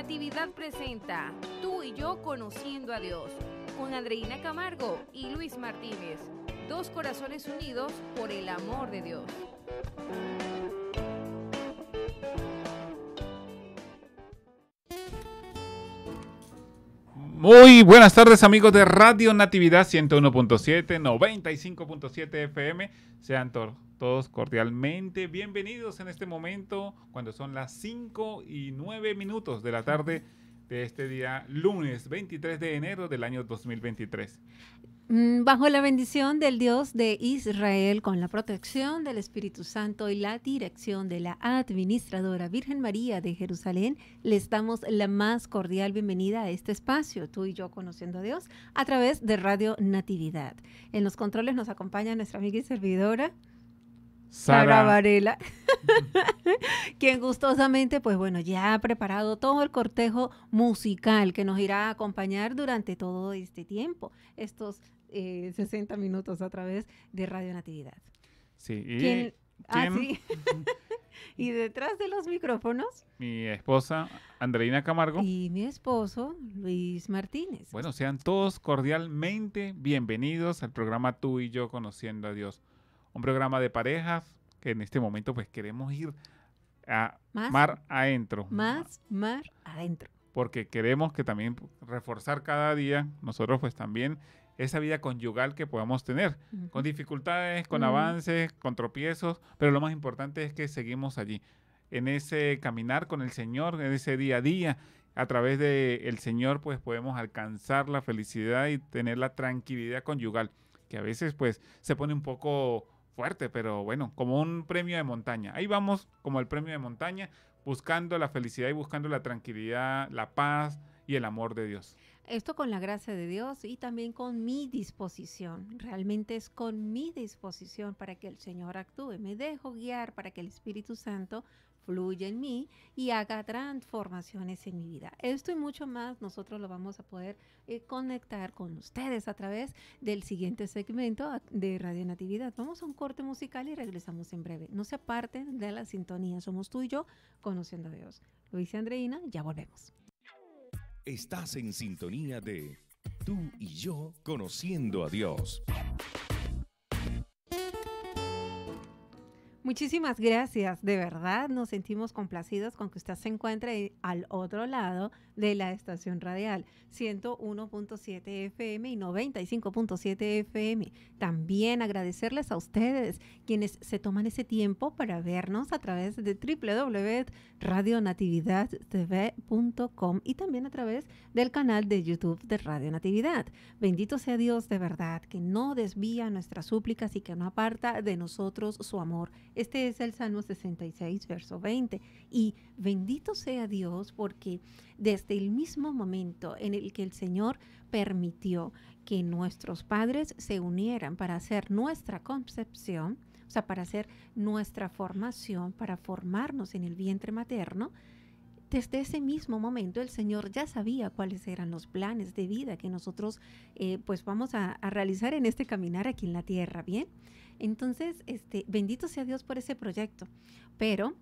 Natividad presenta Tú y yo conociendo a Dios con Andreina Camargo y Luis Martínez. Dos corazones unidos por el amor de Dios. Muy buenas tardes amigos de Radio Natividad 101.7, 95.7 FM. Sean todos cordialmente bienvenidos en este momento cuando son las 5 y 9 minutos de la tarde de este día lunes 23 de enero del año 2023. Mm, bajo la bendición del Dios de Israel, con la protección del Espíritu Santo y la dirección de la Administradora Virgen María de Jerusalén, le damos la más cordial bienvenida a este espacio, tú y yo conociendo a Dios, a través de Radio Natividad. En los controles nos acompaña nuestra amiga y servidora. Sara. Varela, quien gustosamente, pues bueno, ya ha preparado todo el cortejo musical que nos irá a acompañar durante todo este tiempo, estos 60 eh, minutos a través de Radio Natividad. Sí. Y ah, y detrás de los micrófonos. Mi esposa, Andreina Camargo. Y mi esposo, Luis Martínez. Bueno, sean todos cordialmente bienvenidos al programa Tú y yo conociendo a Dios. Un programa de parejas que en este momento pues queremos ir a más, mar adentro. Más mar adentro. Porque queremos que también reforzar cada día, nosotros pues también esa vida conyugal que podamos tener, con dificultades, con avances, con tropiezos, pero lo más importante es que seguimos allí, en ese caminar con el Señor, en ese día a día. A través del Señor, pues podemos alcanzar la felicidad y tener la tranquilidad conyugal, que a veces, pues, se pone un poco fuerte, pero bueno, como un premio de montaña. Ahí vamos, como el premio de montaña, buscando la felicidad y buscando la tranquilidad, la paz y el amor de Dios. Esto con la gracia de Dios y también con mi disposición. Realmente es con mi disposición para que el Señor actúe. Me dejo guiar para que el Espíritu Santo fluya en mí y haga transformaciones en mi vida. Esto y mucho más nosotros lo vamos a poder eh, conectar con ustedes a través del siguiente segmento de Radio Natividad. Vamos a un corte musical y regresamos en breve. No se aparten de la sintonía. Somos tú y yo conociendo a Dios. Luis y Andreina, ya volvemos. Estás en sintonía de tú y yo conociendo a Dios. Muchísimas gracias, de verdad nos sentimos complacidos con que usted se encuentre al otro lado de la estación radial 101.7 FM y 95.7 FM. También agradecerles a ustedes quienes se toman ese tiempo para vernos a través de www.radionatividadtv.com y también a través del canal de YouTube de Radio Natividad. Bendito sea Dios de verdad que no desvía nuestras súplicas y que no aparta de nosotros su amor este es el Salmo 66, verso 20. Y bendito sea Dios porque desde el mismo momento en el que el Señor permitió que nuestros padres se unieran para hacer nuestra concepción, o sea, para hacer nuestra formación, para formarnos en el vientre materno, desde ese mismo momento el Señor ya sabía cuáles eran los planes de vida que nosotros eh, pues vamos a, a, realizar en este caminar aquí en la tierra, ¿bien? Entonces, este, bendito sea Dios por ese proyecto. Pero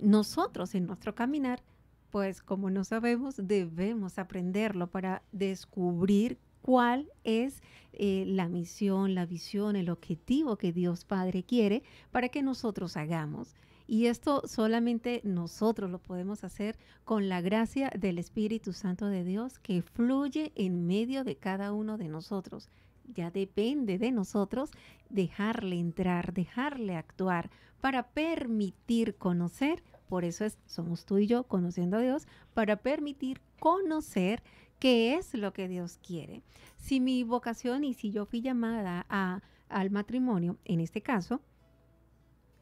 nosotros en nuestro caminar, pues como no sabemos, debemos aprenderlo para descubrir cuál es eh, la misión, la visión, el objetivo que Dios Padre quiere para que nosotros hagamos. Y esto solamente nosotros lo podemos hacer con la gracia del Espíritu Santo de Dios que fluye en medio de cada uno de nosotros ya depende de nosotros dejarle entrar, dejarle actuar para permitir conocer, por eso somos tú y yo conociendo a Dios, para permitir conocer qué es lo que Dios quiere. Si mi vocación y si yo fui llamada al matrimonio, en este caso,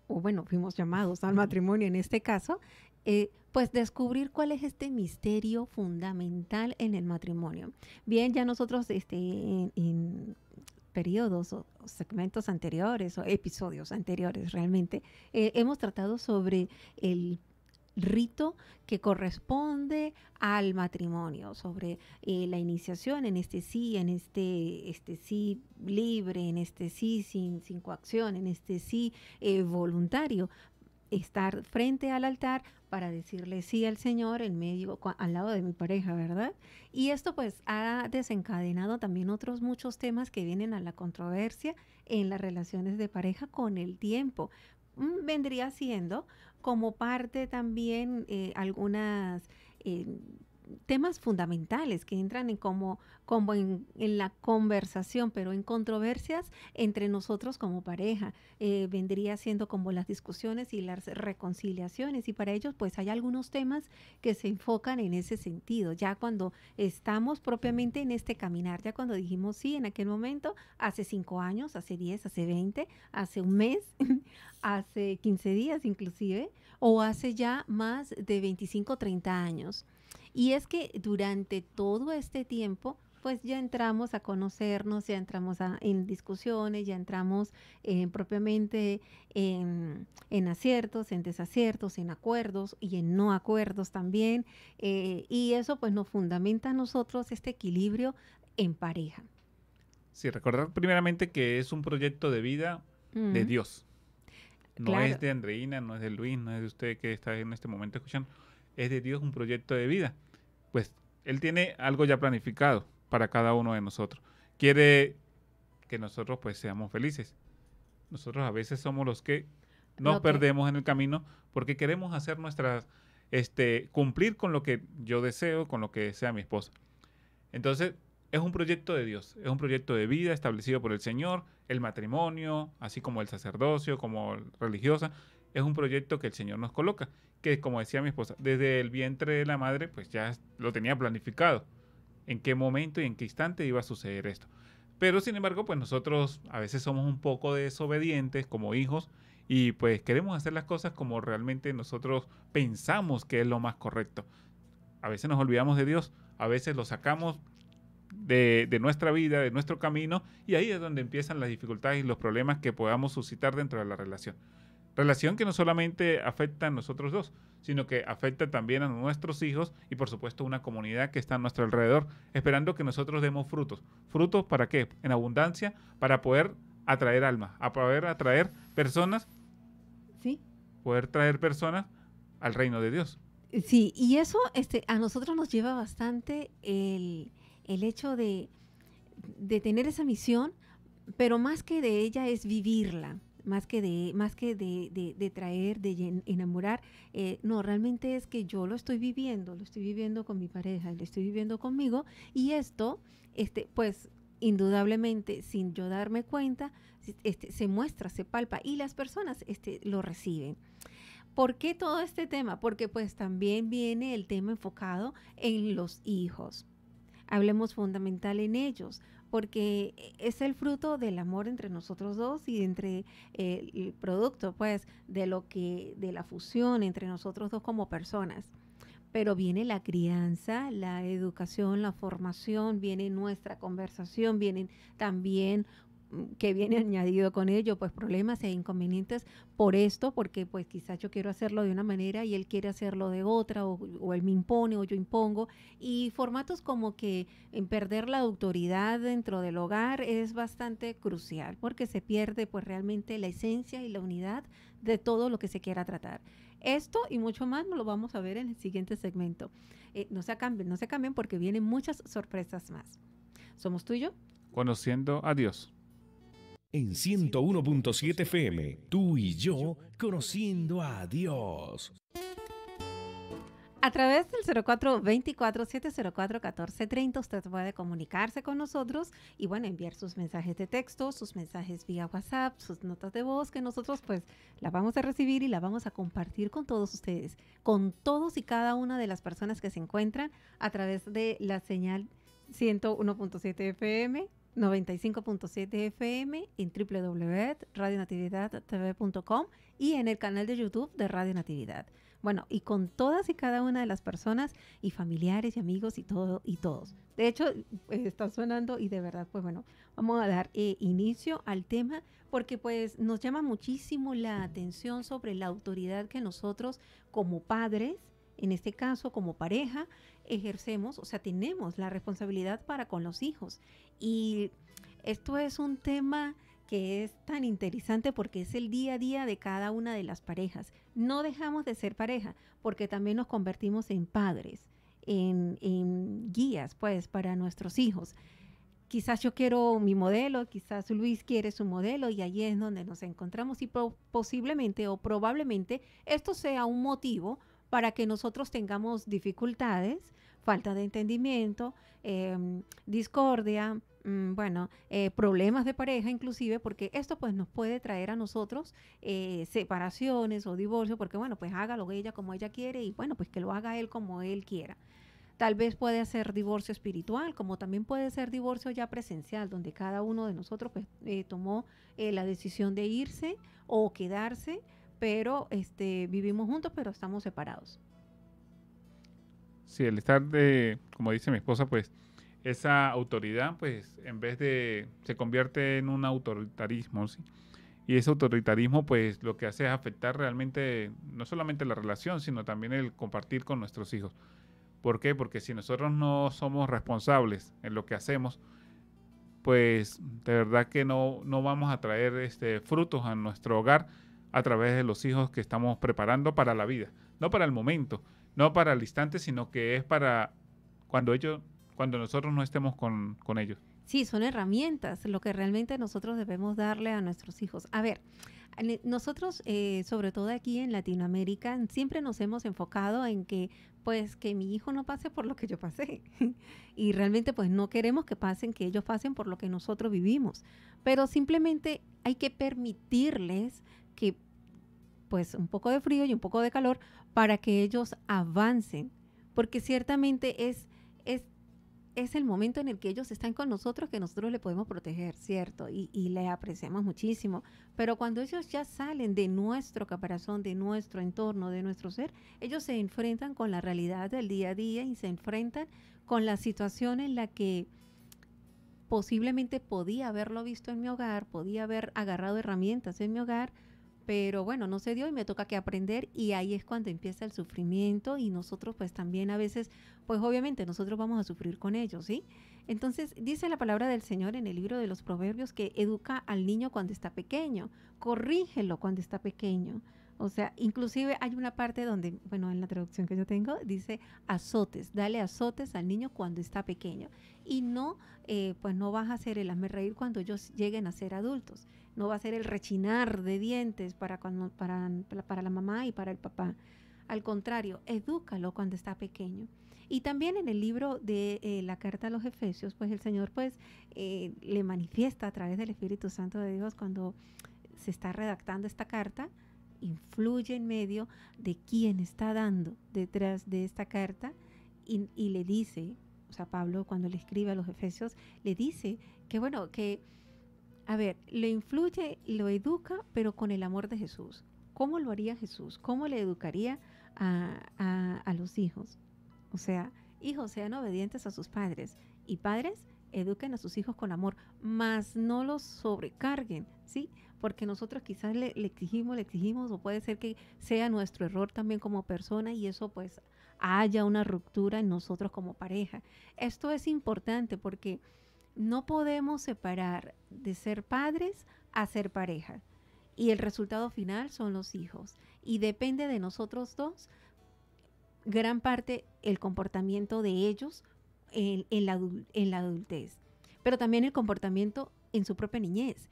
o bueno, fuimos llamados al matrimonio en este caso, eh, pues descubrir cuál es este misterio fundamental en el matrimonio. Bien, ya nosotros este, en, periodos o, segmentos anteriores o episodios anteriores realmente eh, hemos tratado sobre el rito que corresponde al matrimonio, sobre eh, la iniciación en este sí, en este, este sí libre, en este sí sin, coacción, en este sí voluntario estar frente al altar para decirle sí al Señor en medio, al lado de mi pareja, ¿verdad? Y esto pues ha desencadenado también otros muchos temas que vienen a la controversia en las relaciones de pareja con el tiempo. Mm, vendría siendo como parte también eh, algunas... Eh, temas fundamentales que entran en como, como en, la conversación, pero en controversias entre nosotros como pareja. Eh, vendría siendo como las discusiones y las reconciliaciones y para ellos pues hay algunos temas que se enfocan en ese sentido. Ya cuando estamos propiamente en este caminar, ya cuando dijimos sí en aquel momento, hace cinco años, hace diez hace veinte hace un mes, hace quince días inclusive, o hace ya más de 25, 30 años. Y es que durante todo este tiempo pues ya entramos a conocernos, ya entramos en discusiones, ya entramos eh, propiamente en, aciertos, en desaciertos, en acuerdos y en no acuerdos también. Eh, y eso pues nos fundamenta a nosotros este equilibrio en pareja. Sí, recordar primeramente que es un proyecto de vida de Dios. No es de Andreina, no es de Luis, no es de usted que está en este momento escuchando es de Dios un proyecto de vida. Pues Él tiene algo ya planificado para cada uno de nosotros. Quiere que nosotros pues seamos felices. Nosotros a veces somos los que nos perdemos en el camino porque queremos hacer nuestras, este, cumplir con lo que yo deseo, con lo que desea mi esposa. Entonces, es un proyecto de Dios, es un proyecto de vida establecido por el Señor, el matrimonio, así como el sacerdocio, como religiosa, es un proyecto que el Señor nos coloca que como decía mi esposa, desde el vientre de la madre pues ya lo tenía planificado, en qué momento y en qué instante iba a suceder esto. Pero sin embargo, pues nosotros a veces somos un poco desobedientes como hijos y pues queremos hacer las cosas como realmente nosotros pensamos que es lo más correcto. A veces nos olvidamos de Dios, a veces lo sacamos de, de, nuestra vida, de nuestro camino, y ahí es donde empiezan las dificultades y los problemas que podamos suscitar dentro de la relación. Relación que no solamente afecta a nosotros dos, sino que afecta también a nuestros hijos y por supuesto una comunidad que está a nuestro alrededor, esperando que nosotros demos frutos. ¿Frutos para qué? En abundancia, para poder atraer almas, a poder atraer personas. Poder traer personas al reino de Dios. Sí, y eso este, a nosotros nos lleva bastante el, el hecho de, de tener esa misión, pero más que de ella es vivirla más que de, más que de, traer, de enamorar. Eh, no, realmente es que yo lo estoy viviendo, lo estoy viviendo con mi pareja, lo estoy viviendo conmigo y esto, este, pues indudablemente, sin yo darme cuenta, este, se muestra, se palpa y las personas este, lo reciben. ¿Por qué todo este tema? Porque pues también viene el tema enfocado en los hijos hablemos fundamental en ellos, porque e, es el fruto del amor entre nosotros dos y entre eh, el producto, pues, de lo que, de la fusión entre nosotros dos como personas. Pero viene la crianza, la educación, la formación, viene nuestra conversación, vienen también que viene añadido con ello, pues problemas e inconvenientes por esto, porque pues quizás yo quiero hacerlo de una manera y él quiere hacerlo de otra, o, él me impone o yo impongo, y formatos como que en perder la autoridad dentro del hogar es bastante crucial, porque se pierde pues realmente la esencia y la unidad de todo lo que se quiera tratar. Esto y mucho más lo vamos a ver en el siguiente segmento. Eh, no se cambien, no se cambien porque vienen muchas sorpresas más. Somos tú y yo. Conociendo a Dios. En 101.7 FM, tú y yo conociendo a Dios. A través del 04-24-704-1430 usted puede comunicarse con nosotros y bueno, enviar sus mensajes de texto, sus mensajes vía WhatsApp, sus notas de voz que nosotros pues la vamos a recibir y la vamos a compartir con todos ustedes, con todos y cada una de las personas que se encuentran a través de la señal 101.7 FM 95.7 FM en www.radionatividadtv.com y en el canal de YouTube de Radio Natividad. Bueno, y con todas y cada una de las personas y familiares y amigos y todo y todos. De hecho, eh, está sonando y de verdad, pues bueno, vamos a dar eh, inicio al tema porque pues nos llama muchísimo la atención sobre la autoridad que nosotros como padres en este caso, como pareja, ejercemos, o sea, tenemos la responsabilidad para con los hijos. Y esto es un tema que es tan interesante porque es el día a día de cada una de las parejas. No dejamos de ser pareja porque también nos convertimos en padres, en, guías, pues, para nuestros hijos quizás yo quiero mi modelo, quizás Luis quiere su modelo y allí es donde nos encontramos y posiblemente o probablemente esto sea un motivo para que nosotros tengamos dificultades, falta de entendimiento, em, discordia, mm, bueno, eh, problemas de pareja inclusive, porque esto pues nos puede traer a nosotros eh, separaciones o divorcio, porque bueno, pues hágalo ella como ella quiere y bueno, pues que lo haga él como él quiera. Tal vez puede ser divorcio espiritual, como también puede ser divorcio ya presencial, donde cada uno de nosotros pues, eh, tomó la decisión de irse o quedarse pero este, vivimos juntos, pero estamos separados. Sí, el estar de, como dice mi esposa, pues esa autoridad, pues en vez de, se convierte en un autoritarismo, ¿sí? Y ese autoritarismo, pues lo que hace es afectar realmente no solamente la relación, sino también el compartir con nuestros hijos. ¿Por qué? Porque si nosotros no somos responsables en lo que hacemos, pues de verdad que no, no vamos a traer este, frutos a nuestro hogar a través de los hijos que estamos preparando para la vida, no para el momento, no para el instante, sino que es para cuando ellos, cuando nosotros no estemos con, con ellos. Sí, son herramientas, lo que realmente nosotros debemos darle a nuestros hijos. A ver, eh, nosotros, eh, sobre todo aquí en Latinoamérica, siempre nos hemos enfocado en que, pues, que mi hijo no pase por lo que yo pasé. y realmente, pues, no queremos que pasen, que ellos pasen por lo que nosotros vivimos. Pero simplemente hay que permitirles que pues un poco de frío y un poco de calor para que ellos avancen, porque ciertamente es, es, es el momento en el que ellos están con nosotros que nosotros le podemos proteger, ¿cierto? Y, y le apreciamos muchísimo, pero cuando ellos ya salen de nuestro caparazón, de nuestro entorno, de nuestro ser, ellos se enfrentan con la realidad del día a día y se enfrentan con la situación en la que posiblemente podía haberlo visto en mi hogar, podía haber agarrado herramientas en mi hogar, pero bueno, no se dio y me toca que aprender y ahí es cuando empieza el sufrimiento y nosotros pues también a veces, pues obviamente nosotros vamos a sufrir con ellos, ¿sí? Entonces dice la palabra del Señor en el libro de los Proverbios que educa al niño cuando está pequeño, corrígelo cuando está pequeño. O sea, inclusive hay una parte donde, bueno, en la traducción que yo tengo, dice azotes, dale azotes al niño cuando está pequeño. Y no, eh, pues no vas a hacer el hazme reír cuando ellos lleguen a ser adultos. No va a ser el rechinar de dientes para, cuando, para, la mamá y para el papá. Al contrario, edúcalo cuando está pequeño. Y también en el libro de eh, la carta a los Efesios, pues el Señor pues eh, le manifiesta a través del Espíritu Santo de Dios cuando se está redactando esta carta, influye en medio de quien está dando detrás de esta carta y, le dice, o sea, Pablo cuando le escribe a los Efesios, le dice que bueno, que, a ver, le influye, lo educa, pero con el amor de Jesús. ¿Cómo lo haría Jesús? ¿Cómo le educaría a, a los hijos? O sea, hijos sean obedientes a sus padres y padres eduquen a sus hijos con amor, mas no los sobrecarguen, ¿sí? Porque nosotros quizás le, le, exigimos, le exigimos, o puede ser que sea nuestro error también como persona y eso pues haya una ruptura en nosotros como pareja. Esto es importante porque no podemos separar de ser padres a ser pareja. Y el resultado final son los hijos. Y depende de nosotros dos gran parte el comportamiento de ellos en, la, en la adultez, pero también el comportamiento en su propia niñez.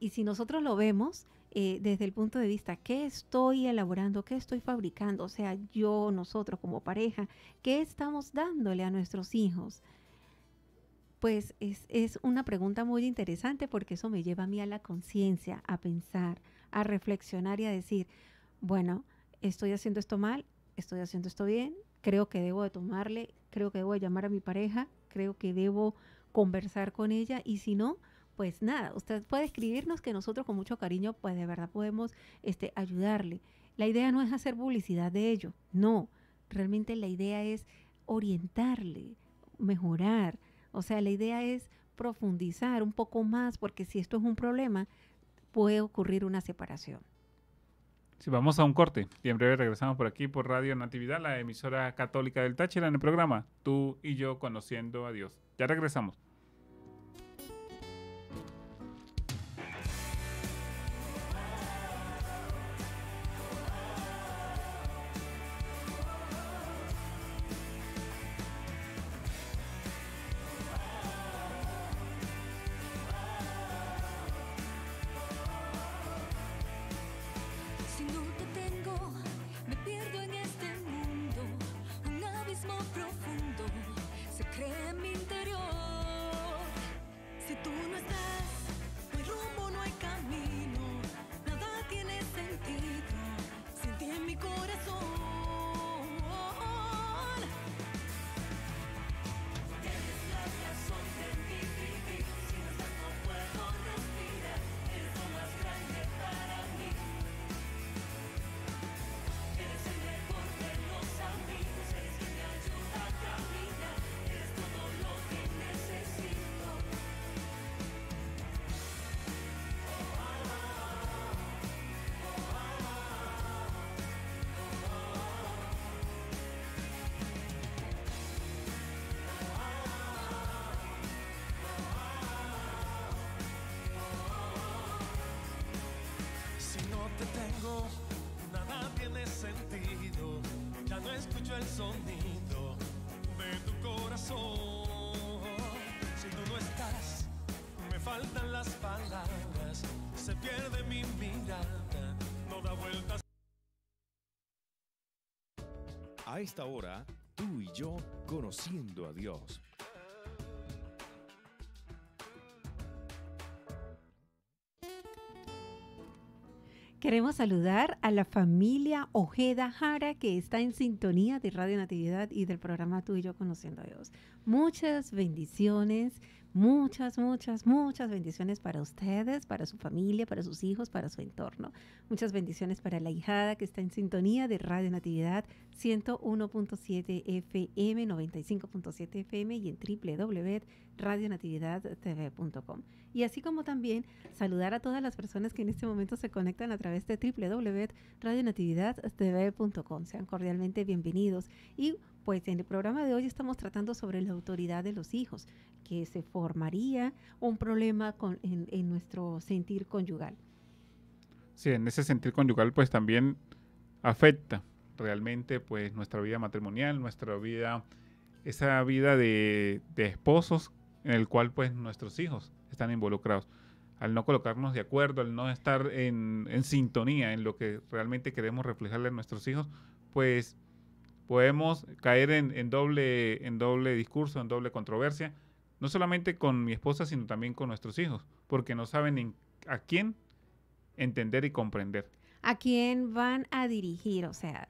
Y si nosotros lo vemos eh, desde el punto de vista, ¿qué estoy elaborando? ¿Qué estoy fabricando? O sea, yo, nosotros como pareja, ¿qué estamos dándole a nuestros hijos? Pues es, es una pregunta muy interesante porque eso me lleva a mí a la conciencia, a pensar, a reflexionar y a decir, bueno, estoy haciendo esto mal, estoy haciendo esto bien, creo que debo de tomarle creo que debo llamar a mi pareja, creo que debo conversar con ella y si no, pues nada, usted puede escribirnos que nosotros con mucho cariño, pues de verdad podemos este, ayudarle. La idea no es hacer publicidad de ello, no, realmente la idea es orientarle, mejorar, o sea, la idea es profundizar un poco más porque si esto es un problema, puede ocurrir una separación. Sí, vamos a un corte y en breve regresamos por aquí por Radio Natividad, la emisora católica del Táchira, en el programa Tú y yo conociendo a Dios. Ya regresamos. el sonido de tu corazón. Si tú no estás, me faltan las palabras, se pierde mi mirada, no da vueltas. A esta hora, tú y yo conociendo a Dios Queremos saludar a la familia Ojeda Jara que está en sintonía de Radio Natividad y del programa Tú y yo Conociendo a Dios. Muchas bendiciones Muchas, muchas, muchas bendiciones para ustedes, para su familia, para sus hijos, para su entorno. Muchas bendiciones para la hijada que está en sintonía de Radio Natividad 101.7 FM, 95.7 FM y en www.radionatividadtv.com. Y así como también saludar a todas las personas que en este momento se conectan a través de www.radionatividadtv.com. Sean cordialmente bienvenidos y pues en el programa de hoy estamos tratando sobre la autoridad de los hijos, que se formaría un problema en, nuestro sentir conyugal. Sí, en ese sentir conyugal pues también afecta realmente pues nuestra vida matrimonial, nuestra vida, esa vida de, esposos en el cual pues nuestros hijos están involucrados. Al no colocarnos de acuerdo, al no estar en, en sintonía en lo que realmente queremos reflejarle a nuestros hijos, pues podemos caer en, doble, en doble discurso, en doble controversia, no solamente con mi esposa, sino también con nuestros hijos, porque no saben a quién entender y comprender. ¿A quién van a dirigir? O sea,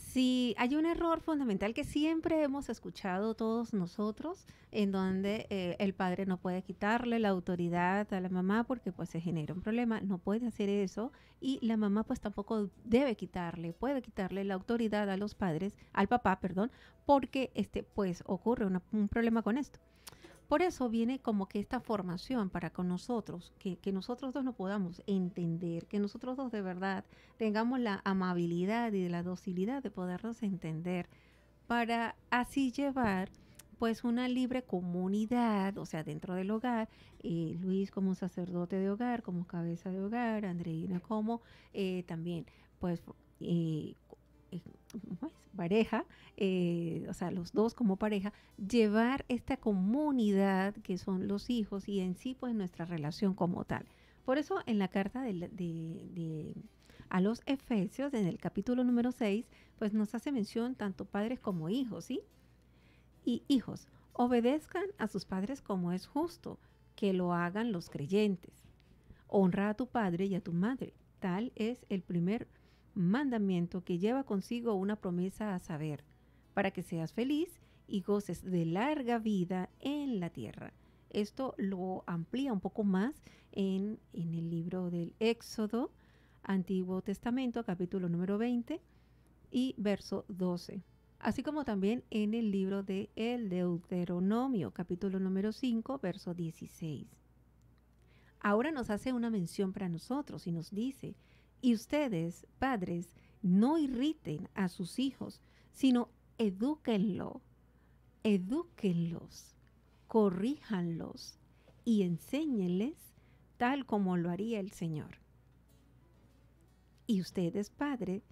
Sí, hay un error fundamental que siempre hemos escuchado todos nosotros, en donde eh, el padre no puede quitarle la autoridad a la mamá porque pues se genera un problema, no puede hacer eso y la mamá pues tampoco debe quitarle, puede quitarle la autoridad a los padres, al papá, perdón, porque este pues ocurre un problema con esto. Por eso viene como que esta formación para con nosotros, que, nosotros dos nos podamos entender, que nosotros dos de verdad tengamos la amabilidad y la docilidad de podernos entender para así llevar pues una libre comunidad, o sea, dentro del hogar, eh, Luis como sacerdote de hogar, como cabeza de hogar, Andreina como eh, también, pues eh, pareja, eh, o sea, los dos como pareja, llevar esta comunidad que son los hijos y en sí pues nuestra relación como tal. Por eso en la carta de, a los Efesios, en el capítulo número 6, pues nos hace mención tanto padres como hijos, ¿sí? Y hijos, obedezcan a sus padres como es justo que lo hagan los creyentes. Honra a tu padre y a tu madre. Tal es el primer mandamiento que lleva consigo una promesa a saber, para que seas feliz y goces de larga vida en la tierra. Esto lo amplía un poco más en, el libro del Éxodo, Antiguo Testamento, capítulo número 20 y verso 12. Así como también en el libro de El Deuteronomio, capítulo número 5, verso 16. Ahora nos hace una mención para nosotros y nos dice, y ustedes, padres, no irriten a sus hijos, sino edúquenlo, edúquenlos, corríjanlos y enséñenles tal como lo haría el Señor. Y ustedes, padre,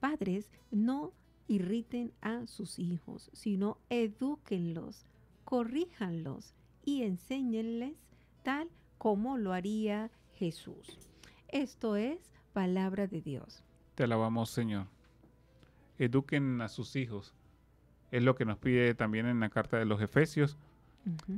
padres, no irriten a sus hijos, sino edúquenlos, corríjanlos y enséñenles tal como lo haría Jesús. Esto es palabra de Dios. Te alabamos, Señor. Eduquen a sus hijos. Es lo que nos pide también en la carta de los Efesios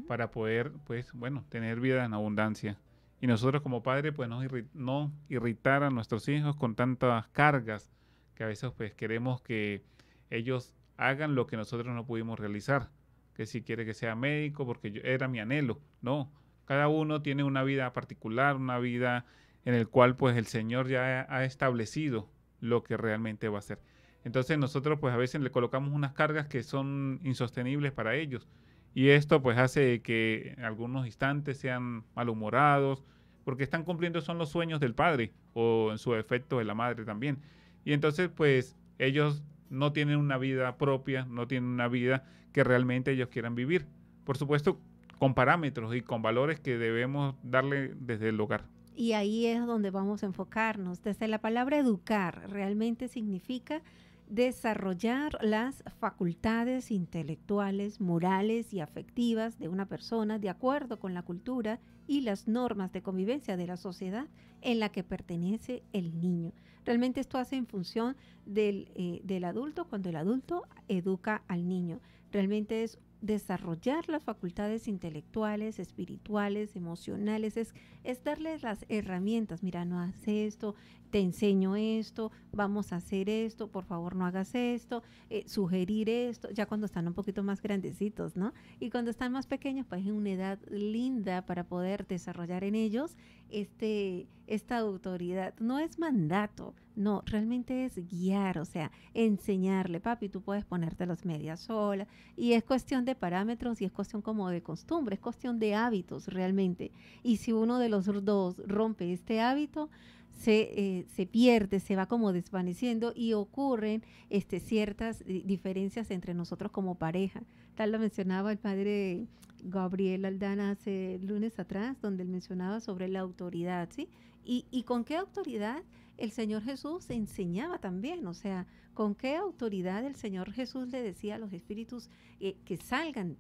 para poder, pues, bueno, tener vida en abundancia. Y nosotros como padre, pues, no, irritar a nuestros hijos con tantas cargas que a veces, pues, queremos que ellos hagan lo que nosotros no pudimos realizar. Que si quiere que sea médico, porque era mi anhelo. No, cada uno tiene una vida particular, una vida en el cual pues el Señor ya ha establecido lo que realmente va a hacer. Entonces nosotros pues a veces le colocamos unas cargas que son insostenibles para ellos y esto pues hace que algunos instantes sean malhumorados porque están cumpliendo son los sueños del padre o en su efecto de la madre también. Y entonces pues ellos no tienen una vida propia, no tienen una vida que realmente ellos quieran vivir. Por supuesto, con parámetros y con valores que debemos darle desde el hogar. Y ahí es donde vamos a enfocarnos. Desde la palabra educar realmente significa desarrollar las facultades intelectuales, morales y afectivas de una persona de acuerdo con la cultura y las normas de convivencia de la sociedad en la que pertenece el niño. Realmente esto hace en función del, eh, del adulto cuando el adulto educa al niño. Realmente es desarrollar las facultades intelectuales, espirituales, emocionales, es, es darles las herramientas, mira, no hace esto, te enseño esto, vamos a hacer esto, por favor no hagas esto, eh, sugerir esto, ya cuando están un poquito más grandecitos, ¿no? Y cuando están más pequeños, pues es una edad linda para poder desarrollar en ellos este, esta autoridad. No es mandato, no, realmente es guiar, o sea, enseñarle, papi, tú puedes ponerte los medias sola, y es cuestión de parámetros y es cuestión como de costumbre, es cuestión de hábitos realmente. Y si uno de los dos rompe este hábito, se, eh, se pierde, se va como desvaneciendo y ocurren este, ciertas eh, diferencias entre nosotros como pareja. Tal lo mencionaba el padre Gabriel Aldana hace lunes atrás, donde él mencionaba sobre la autoridad, ¿sí? ¿Y, con qué autoridad? el Señor Jesús enseñaba también, o sea, con qué autoridad el Señor Jesús le decía a los espíritus eh, que salgan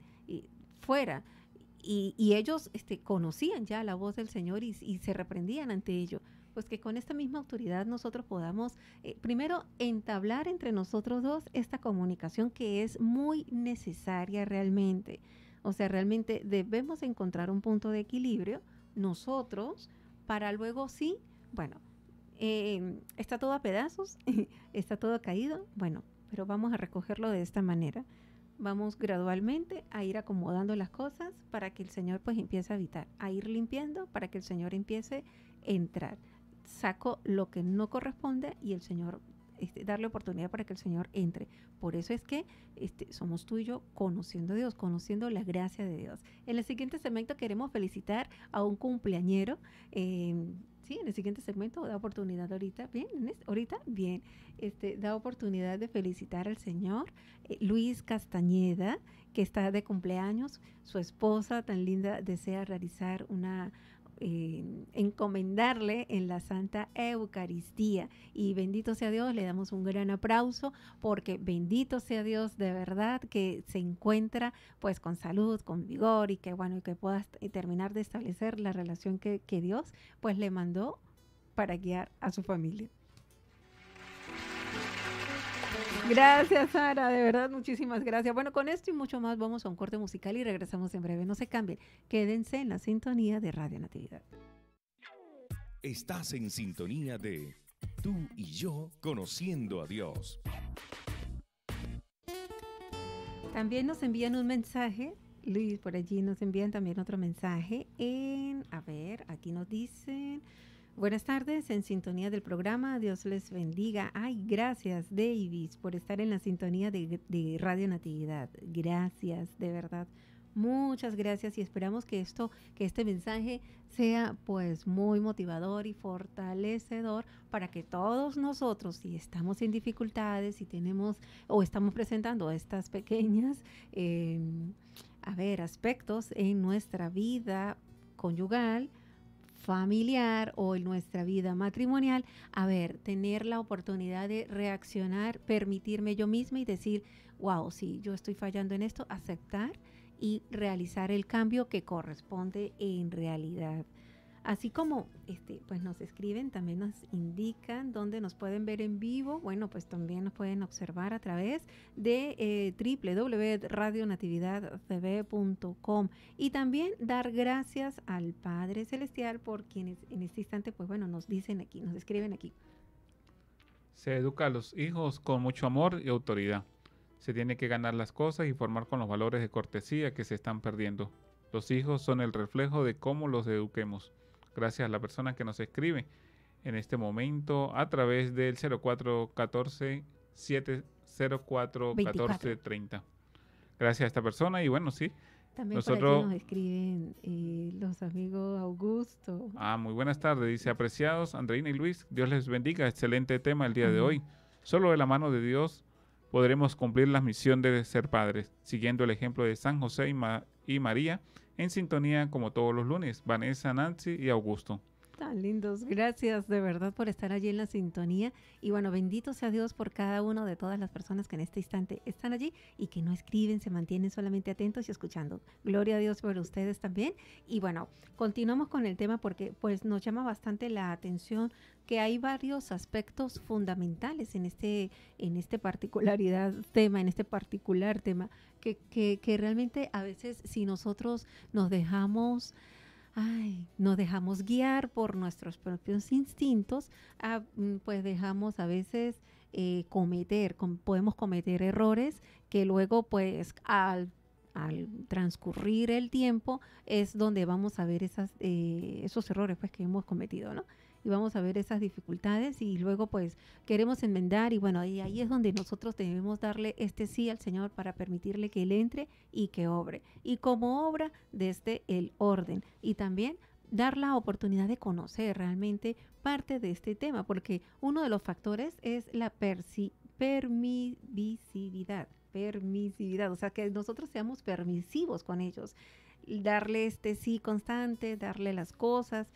fuera. Y, ellos este, conocían ya la voz del Señor y, y se reprendían ante ello pues que con esta misma autoridad nosotros podamos, eh, primero, entablar entre nosotros dos esta comunicación que es muy necesaria realmente. O sea, realmente debemos encontrar un punto de equilibrio nosotros para luego sí, bueno, eh, está todo a pedazos, está todo caído, bueno, pero vamos a recogerlo de esta manera. Vamos gradualmente a ir acomodando las cosas para que el Señor pues empiece a habitar, a ir limpiando para que el Señor empiece a entrar saco lo que no corresponde y el Señor este, darle oportunidad para que el Señor entre. Por eso es que este, somos tú conociendo a Dios, conociendo la gracia de Dios. En el siguiente segmento queremos felicitar a un cumpleañero. Em, sí, en el siguiente segmento da oportunidad ahorita, bien, ahorita, bien, este, da oportunidad de felicitar al señor eh, Luis Castañeda, que está de cumpleaños, su esposa tan linda desea realizar una, encomendarle en la Santa Eucaristía. Y bendito sea Dios, le damos un gran aplauso porque bendito sea Dios de verdad que se encuentra pues con salud, con vigor y que bueno, y que puedas terminar de establecer la relación que, que Dios pues le mandó para guiar a su familia. Gracias, Sara, de verdad, muchísimas gracias. Bueno, con esto y mucho más vamos a un corte musical y regresamos en breve. No se cambien, quédense en la sintonía de Radio Natividad. Estás en sintonía de Tú y yo conociendo a Dios. También nos envían un mensaje Luis, por allí nos envían también otro mensaje en, a ver, aquí nos dicen, Buenas tardes en sintonía del programa. Dios les bendiga. Ay, gracias Davis por estar en la sintonía de, Radio Natividad. Gracias, de verdad. Muchas gracias y esperamos que esto, que este mensaje sea pues muy motivador y fortalecedor para que todos nosotros, si estamos en dificultades, si tenemos o estamos presentando estas pequeñas, em, a ver, aspectos en nuestra vida conyugal, familiar o en nuestra vida matrimonial, a ver, tener la oportunidad de reaccionar, permitirme yo misma y decir, wow, sí, yo estoy fallando en esto, aceptar y realizar el cambio que corresponde en realidad. Así como este, pues nos escriben, también nos indican dónde nos pueden ver en vivo. Bueno, pues también nos pueden observar a través de eh, www.radionatividadcb.com y también dar gracias al Padre Celestial por quienes en este instante, pues bueno, nos dicen aquí, nos escriben aquí. Se educa a los hijos con mucho amor y autoridad. Se tiene que ganar las cosas y formar con los valores de cortesía que se están perdiendo. Los hijos son el reflejo de cómo los eduquemos gracias a la persona que nos escribe en este momento a través del 0414 704 1430. Gracias a esta persona y bueno, sí. También Nosotros, nos escriben eh, los amigos Augusto. Ah, muy buenas tardes. Dice, apreciados Andreina y Luis, Dios les bendiga. Excelente tema el día de hoy. Solo de la mano de Dios podremos cumplir la misión de ser padres, siguiendo el ejemplo de San José y María en sintonía como todos los lunes, Vanessa, Nancy y Augusto. Tan lindos. Gracias de verdad por estar allí en la sintonía. Y bueno, bendito sea Dios por cada uno de todas las personas que en este instante están allí y que no escriben, se mantienen solamente atentos y escuchando. Gloria a Dios por ustedes también. Y bueno, continuamos con el tema porque pues nos llama bastante la atención que hay varios aspectos fundamentales en este, en este particularidad tema, en este particular tema, que realmente a veces si nosotros nos dejamos ay, nos dejamos guiar por nuestros propios instintos, ah, mm, pues dejamos a veces eh, cometer, podemos cometer errores que luego pues al, transcurrir el tiempo es donde vamos a ver eh, esos errores pues que hemos cometido, ¿no? y vamos a ver esas dificultades y luego pues queremos enmendar y bueno, ahí es donde nosotros debemos darle este sí al Señor para permitirle que Él entre y que obre. Y como obra desde el orden y también dar la oportunidad de conocer realmente parte de este tema, porque uno de los factores es la permisividad, permisividad, o sea, que nosotros seamos permisivos con ellos, darle este sí constante, darle las cosas,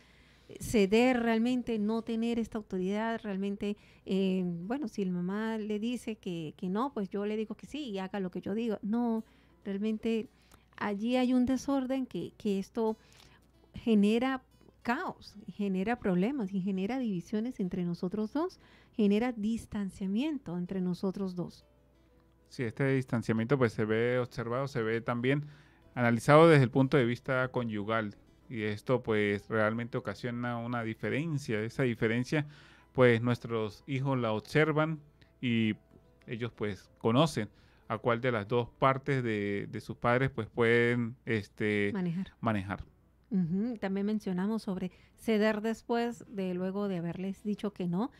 ceder realmente, no tener esta autoridad, realmente, eh, bueno, si el mamá le dice que, no, pues yo le digo que sí y haga lo que yo digo. No, realmente allí hay un desorden que, que esto genera caos, genera problemas y genera divisiones entre nosotros dos, genera distanciamiento entre nosotros dos. Sí, este distanciamiento pues se ve observado, se ve también analizado desde el punto de vista conyugal, y esto pues realmente ocasiona una diferencia. Esa diferencia pues nuestros hijos la observan y ellos pues conocen a cuál de las dos partes de, sus padres pues pueden este, manejar. También mencionamos sobre ceder después de luego de haberles dicho que no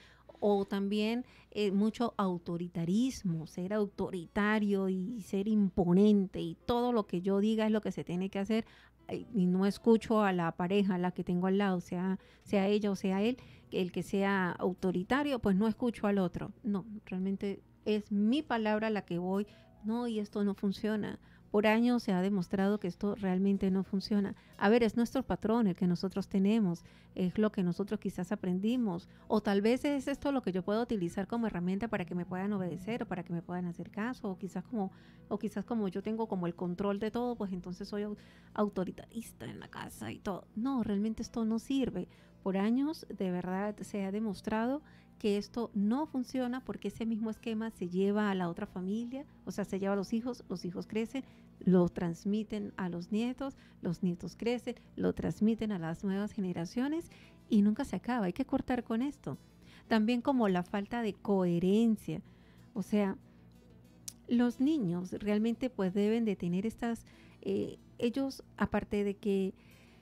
o también eh, mucho autoritarismo, ser autoritario y ser imponente y todo lo que yo diga es lo que se tiene que hacer, eh, y no escucho a la pareja, la que tengo al lado, sea, sea ella o sea él, el que sea autoritario, pues no escucho al otro. No, realmente es mi palabra la que voy, no, y esto no funciona por años se ha demostrado que esto realmente no funciona. A ver, es nuestro patrón el que nosotros tenemos, es lo que nosotros quizás aprendimos, o tal vez es esto lo que yo puedo utilizar como herramienta para que me puedan obedecer o para que me puedan hacer caso, o quizás como, o quizás como yo tengo como el control de todo, pues entonces soy autoritarista en la casa y todo. No, realmente esto no sirve. Por años de verdad se ha demostrado que esto no funciona porque ese mismo esquema se lleva a la otra familia, o sea, se lleva a los hijos, los hijos crecen, lo transmiten a los nietos, los nietos crecen, lo transmiten a las nuevas generaciones y nunca se acaba. Hay que cortar con esto. También como la falta de coherencia, o sea, los niños realmente pues deben de tener estas, eh, ellos aparte de que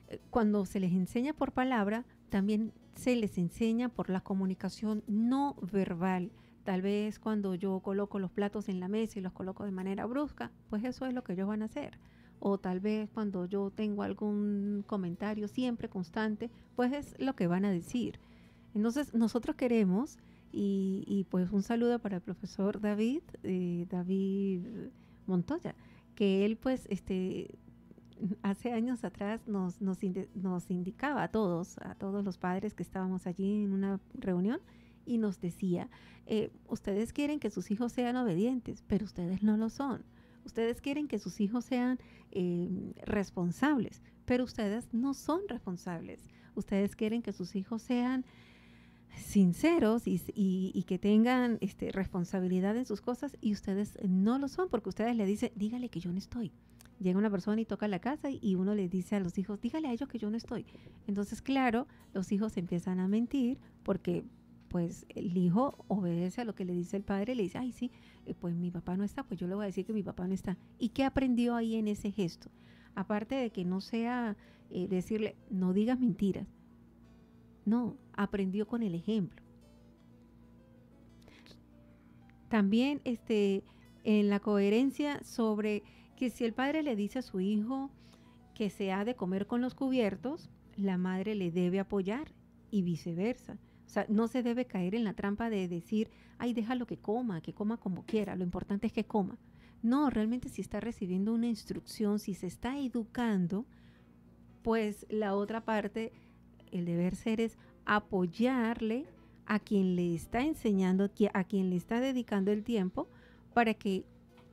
eh, cuando se les enseña por palabra, también se les enseña por la comunicación no verbal. Tal vez cuando yo coloco los platos en la mesa y los coloco de manera brusca, pues eso es lo que ellos van a hacer. O tal vez cuando yo tengo algún comentario siempre constante, pues es lo que van a decir. Entonces nosotros queremos, y, pues un saludo para el profesor David, eh, David Montoya, que él pues este, hace años atrás nos, nos, indicaba a todos, a todos los padres que estábamos allí en una reunión, y nos decía, eh, ustedes quieren que sus hijos sean obedientes, pero ustedes no lo son. Ustedes quieren que sus hijos sean eh, responsables, pero ustedes no son responsables. Ustedes quieren que sus hijos sean sinceros y, que tengan este, responsabilidad en sus cosas y ustedes no lo son porque ustedes le dicen, dígale que yo no estoy, llega una persona y toca la casa y uno le dice a los hijos, dígale a ellos que yo no estoy. Entonces, claro, los hijos empiezan a mentir porque pues el hijo obedece a lo que le dice el padre, le dice, ay sí, eh, pues mi papá no está, pues yo le voy a decir que mi papá no está. ¿Y qué aprendió ahí en ese gesto? Aparte de que no sea eh, decirle, no digas mentiras. No, aprendió con el ejemplo. También este, en la coherencia sobre si el padre le dice a su hijo que se ha de comer con los cubiertos, la madre le debe apoyar y viceversa. O sea, no se debe caer en la trampa de decir, ay, déjalo que coma, que coma como quiera, lo importante es que coma. No, realmente si está recibiendo una instrucción, si se está educando, pues la otra parte, el deber ser es apoyarle a quien le está enseñando, a quien le está dedicando el tiempo, para que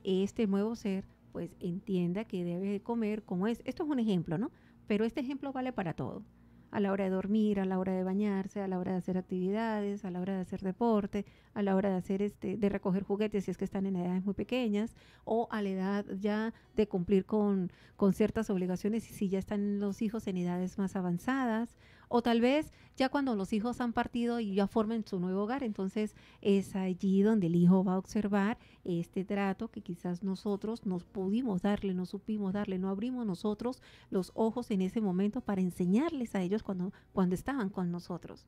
este nuevo ser pues entienda que debe comer como es. Esto es un ejemplo, ¿no? Pero este ejemplo vale para todo. A la hora de dormir, a la hora de bañarse, a la hora de hacer actividades, a la hora de hacer deporte, a la hora de hacer este, de recoger juguetes si es que están en edades muy pequeñas, o a la edad ya de cumplir con, con ciertas obligaciones si ya están los hijos en edades más avanzadas, o tal vez ya cuando los hijos han partido y ya formen su nuevo hogar, entonces es allí donde el hijo va a observar este trato que quizás nosotros nos pudimos darle, no supimos darle, no abrimos nosotros los ojos en ese momento para enseñarles a ellos cuando, cuando estaban con nosotros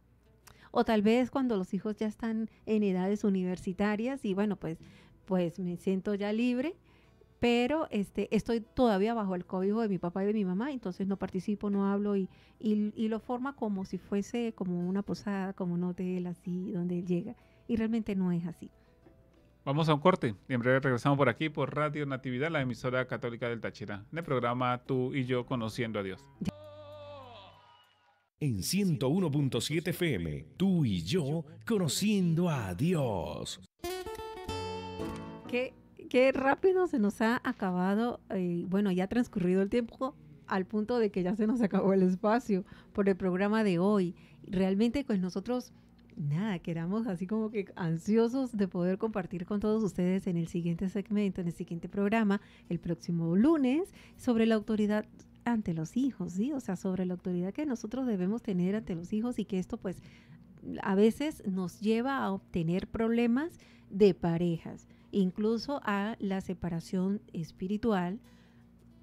o tal vez cuando los hijos ya están en edades universitarias y bueno, pues pues me siento ya libre pero este, estoy todavía bajo el código de mi papá y de mi mamá, entonces no participo, no hablo y, lo forma como si fuese como una posada, como un hotel así, donde él llega. Y realmente no es así. Vamos a un corte y en breve regresamos por aquí por Radio Natividad, la emisora católica del Táchira, en el programa Tú y yo conociendo a Dios. En 101.7 FM, tú y yo conociendo a Dios. ¿Qué qué rápido se nos ha acabado, eh, bueno, ya ha transcurrido el tiempo al punto de que ya se nos acabó el espacio por el programa de hoy. Realmente, pues nosotros, nada, quedamos así como que ansiosos de poder compartir con todos ustedes en el siguiente segmento, en el siguiente programa, el próximo lunes, sobre la autoridad ante los hijos, ¿sí? O sea, sobre la autoridad que nosotros debemos tener ante los hijos y que esto, pues, a veces nos lleva a obtener problemas de parejas incluso a la separación espiritual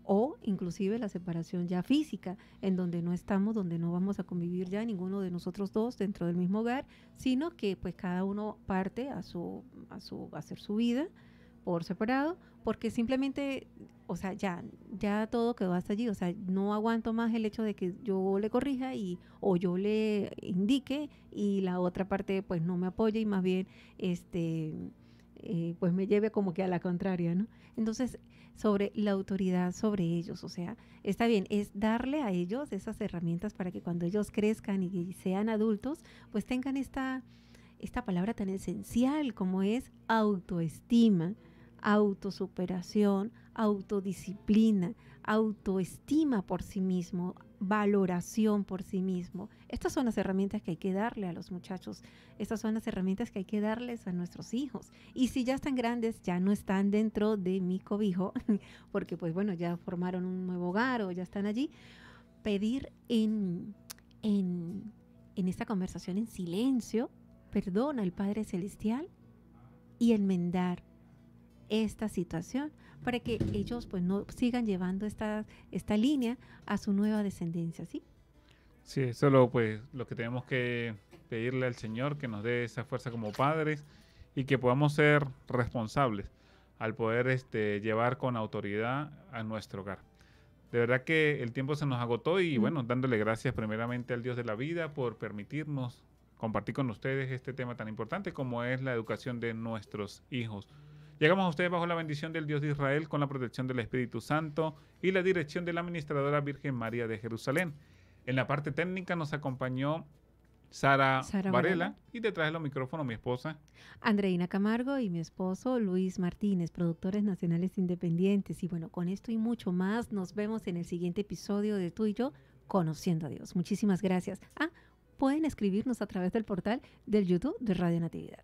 o inclusive la separación ya física, en donde no estamos, donde no vamos a convivir ya ninguno de nosotros dos dentro del mismo hogar, sino que pues cada uno parte a su a su hacer su vida por separado, porque simplemente, o sea, ya ya todo quedó hasta allí, o sea, no aguanto más el hecho de que yo le corrija y o yo le indique y la otra parte pues no me apoya y más bien este eh, pues me lleve como que a la contraria, ¿no? Entonces, sobre la autoridad sobre ellos, o sea, está bien, es darle a ellos esas herramientas para que cuando ellos crezcan y sean adultos, pues tengan esta, esta palabra tan esencial como es autoestima, autosuperación, autodisciplina, autoestima por sí mismo, valoración por sí mismo. Estas son las herramientas que hay que darle a los muchachos, estas son las herramientas que hay que darles a nuestros hijos. Y si ya están grandes, ya no están dentro de mi cobijo, porque pues bueno, ya formaron un nuevo hogar o ya están allí, pedir en, en, en esta conversación en silencio, perdón al Padre Celestial y enmendar esta situación para que ellos pues no sigan llevando esta, esta línea a su nueva descendencia, ¿sí? Sí, eso lo, pues, lo que tenemos que pedirle al Señor, que nos dé esa fuerza como padres y que podamos ser responsables al poder este, llevar con autoridad a nuestro hogar. De verdad que el tiempo se nos agotó y bueno, dándole gracias primeramente al Dios de la vida por permitirnos compartir con ustedes este tema tan importante como es la educación de nuestros hijos. Llegamos a ustedes bajo la bendición del Dios de Israel, con la protección del Espíritu Santo y la dirección de la administradora Virgen María de Jerusalén. En la parte técnica nos acompañó Sara, Varela, y detrás de los micrófonos mi esposa. Andreina Camargo y mi esposo Luis Martínez, productores nacionales independientes. Y bueno, con esto y mucho más, nos vemos en el siguiente episodio de Tú y yo, Conociendo a Dios. Muchísimas gracias. Ah, pueden escribirnos a través del portal del YouTube de Radio Natividad.